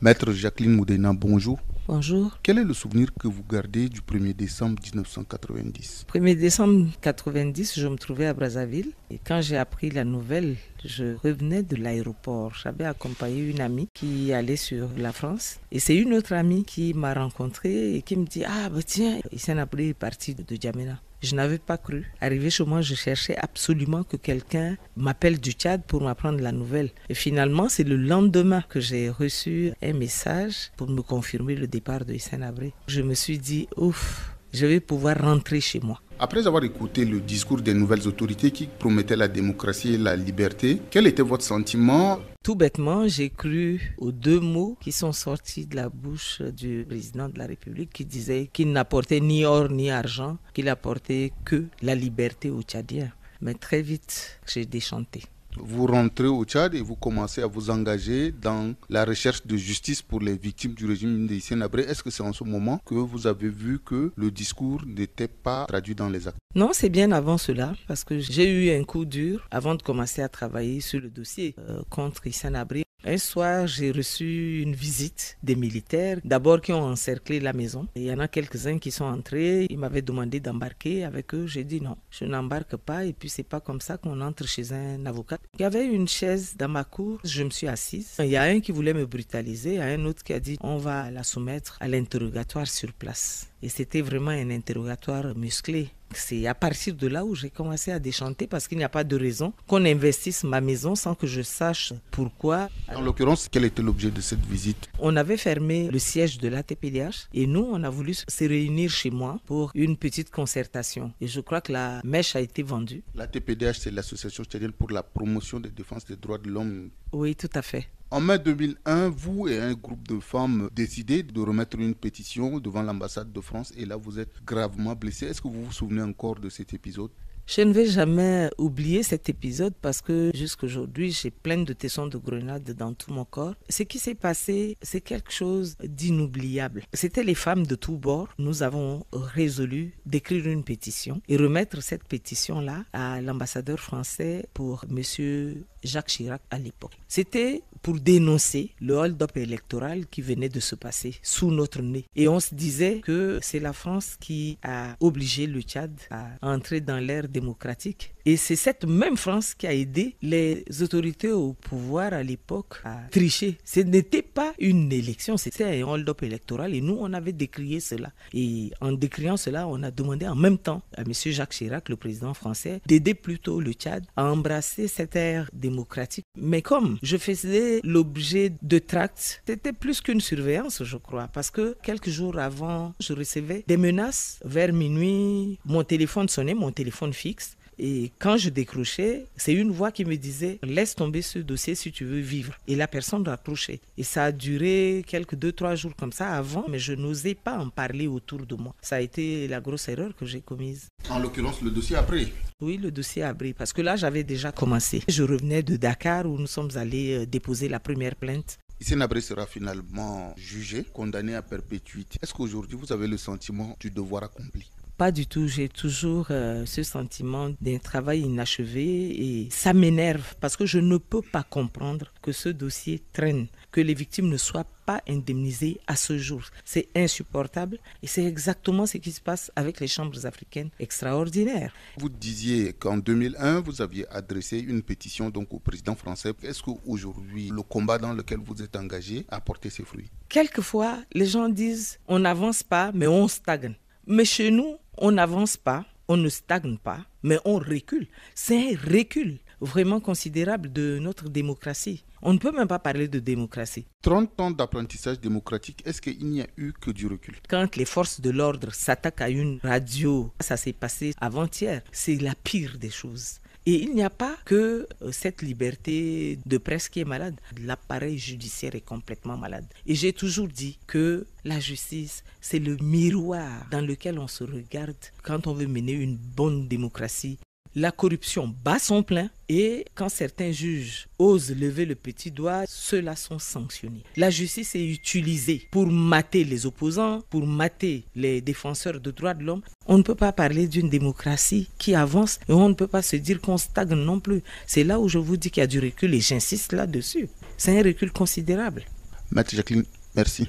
Maître Jacqueline Moudena, bonjour. Bonjour. Quel est le souvenir que vous gardez du 1er décembre 1990 1er décembre 1990, je me trouvais à Brazzaville. Et quand j'ai appris la nouvelle je revenais de l'aéroport. J'avais accompagné une amie qui allait sur la France. Et c'est une autre amie qui m'a rencontrée et qui me dit Ah, bah tiens, Hissène Abré est parti de Djamena. Je n'avais pas cru. Arrivé chez moi, je cherchais absolument que quelqu'un m'appelle du Tchad pour m'apprendre la nouvelle. Et finalement, c'est le lendemain que j'ai reçu un message pour me confirmer le départ de Hissène Abré. Je me suis dit, ouf, je vais pouvoir rentrer chez moi. Après avoir écouté le discours des nouvelles autorités qui promettaient la démocratie et la liberté, quel était votre sentiment Tout bêtement, j'ai cru aux deux mots qui sont sortis de la bouche du président de la République qui disait qu'il n'apportait ni or ni argent, qu'il apportait que la liberté au Tchadiens. Mais très vite, j'ai déchanté vous rentrez au Tchad et vous commencez à vous engager dans la recherche de justice pour les victimes du régime de Abré. Est-ce que c'est en ce moment que vous avez vu que le discours n'était pas traduit dans les actes Non, c'est bien avant cela, parce que j'ai eu un coup dur avant de commencer à travailler sur le dossier euh, contre Hissien Abré. Un soir, j'ai reçu une visite des militaires, d'abord qui ont encerclé la maison. Il y en a quelques-uns qui sont entrés, ils m'avaient demandé d'embarquer avec eux. J'ai dit non, je n'embarque pas et puis c'est pas comme ça qu'on entre chez un avocat. Il y avait une chaise dans ma cour, je me suis assise. Il y a un qui voulait me brutaliser, il y a un autre qui a dit on va la soumettre à l'interrogatoire sur place. Et c'était vraiment un interrogatoire musclé. C'est à partir de là où j'ai commencé à déchanter parce qu'il n'y a pas de raison qu'on investisse ma maison sans que je sache pourquoi. En l'occurrence, quel était l'objet de cette visite On avait fermé le siège de l'ATPDH et nous, on a voulu se réunir chez moi pour une petite concertation. Et je crois que la mèche a été vendue. L'ATPDH, c'est l'Association chrétienne pour la promotion des défenses des droits de l'homme. Oui, tout à fait. En mai 2001, vous et un groupe de femmes décidez de remettre une pétition devant l'ambassade de France et là vous êtes gravement blessé. Est-ce que vous vous souvenez encore de cet épisode je ne vais jamais oublier cet épisode parce que jusqu'aujourd'hui, j'ai plein de tessons de grenades dans tout mon corps. Ce qui s'est passé, c'est quelque chose d'inoubliable. C'était les femmes de tous bords. Nous avons résolu d'écrire une pétition et remettre cette pétition-là à l'ambassadeur français pour monsieur Jacques Chirac à l'époque. C'était pour dénoncer le hold-up électoral qui venait de se passer sous notre nez. Et on se disait que c'est la France qui a obligé le Tchad à entrer dans l'ère démocratique et c'est cette même France qui a aidé les autorités au pouvoir à l'époque à tricher. Ce n'était pas une élection, c'était un hold-up électoral et nous, on avait décrié cela. Et en décriant cela, on a demandé en même temps à M. Jacques Chirac, le président français, d'aider plutôt le Tchad à embrasser cette ère démocratique. Mais comme je faisais l'objet de tracts, c'était plus qu'une surveillance, je crois, parce que quelques jours avant, je recevais des menaces vers minuit. Mon téléphone sonnait, mon téléphone fixe. Et quand je décrochais, c'est une voix qui me disait laisse tomber ce dossier si tu veux vivre. Et la personne raccrochait. Et ça a duré quelques deux, trois jours comme ça avant, mais je n'osais pas en parler autour de moi. Ça a été la grosse erreur que j'ai commise. En l'occurrence, le dossier a pris. Oui, le dossier a pris parce que là, j'avais déjà commencé. Je revenais de Dakar où nous sommes allés euh, déposer la première plainte. Issenabré sera finalement jugé, condamné à perpétuité. Est-ce qu'aujourd'hui, vous avez le sentiment du devoir accompli pas du tout. J'ai toujours euh, ce sentiment d'un travail inachevé et ça m'énerve parce que je ne peux pas comprendre que ce dossier traîne, que les victimes ne soient pas indemnisées à ce jour. C'est insupportable et c'est exactement ce qui se passe avec les chambres africaines extraordinaires. Vous disiez qu'en 2001, vous aviez adressé une pétition donc au président français. Est-ce qu'aujourd'hui, le combat dans lequel vous êtes engagé a porté ses fruits Quelquefois, les gens disent on n'avance pas, mais on stagne. Mais chez nous, on n'avance pas, on ne stagne pas, mais on recule. C'est un recul vraiment considérable de notre démocratie. On ne peut même pas parler de démocratie. 30 ans d'apprentissage démocratique, est-ce qu'il n'y a eu que du recul Quand les forces de l'ordre s'attaquent à une radio, ça s'est passé avant-hier, c'est la pire des choses. Et il n'y a pas que euh, cette liberté de presse qui est malade. L'appareil judiciaire est complètement malade. Et j'ai toujours dit que la justice, c'est le miroir dans lequel on se regarde quand on veut mener une bonne démocratie. La corruption bat son plein et quand certains juges osent lever le petit doigt, ceux-là sont sanctionnés. La justice est utilisée pour mater les opposants, pour mater les défenseurs de droits de l'homme. On ne peut pas parler d'une démocratie qui avance et on ne peut pas se dire qu'on stagne non plus. C'est là où je vous dis qu'il y a du recul et j'insiste là-dessus. C'est un recul considérable. Mathieu Jacqueline, merci.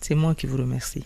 C'est moi qui vous remercie.